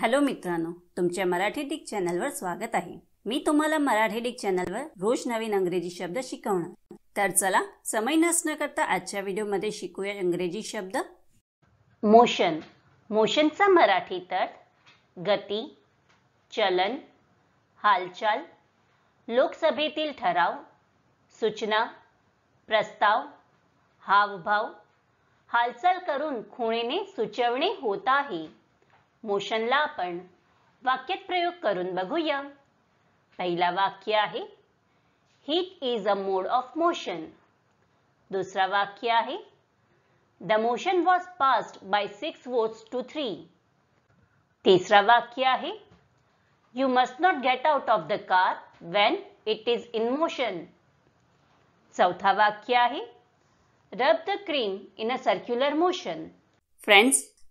hello मित्रांनो तुमच्या Marathi Dick चॅनलवर स्वागत आहे मी तुम्हाला मराठी डिक चॅनलवर रोज नवीन अंग्रेजी शब्द शिकवणार तर चला समय नसणं करता आजच्या व्हिडिओमध्ये शिकूया इंग्रजी शब्द मोशन मोशनचा मराठी तर गती चलन हालचाल लोकसभेतील ठराव सूचना प्रस्ताव हावभाव हालचाल करून खुणेने सुचवणे होत आहे मोशनला आपण वाक्यात प्रयोग करून बघूया पहिला वाक्य आहे heat is a mode of motion दुसरा वाक्य आहे the motion was passed by six votes to three तीसरा वाक्य आहे you must not get out of the car when it is in motion चौथा वाक्य आहे rub the cream in a circular motion friends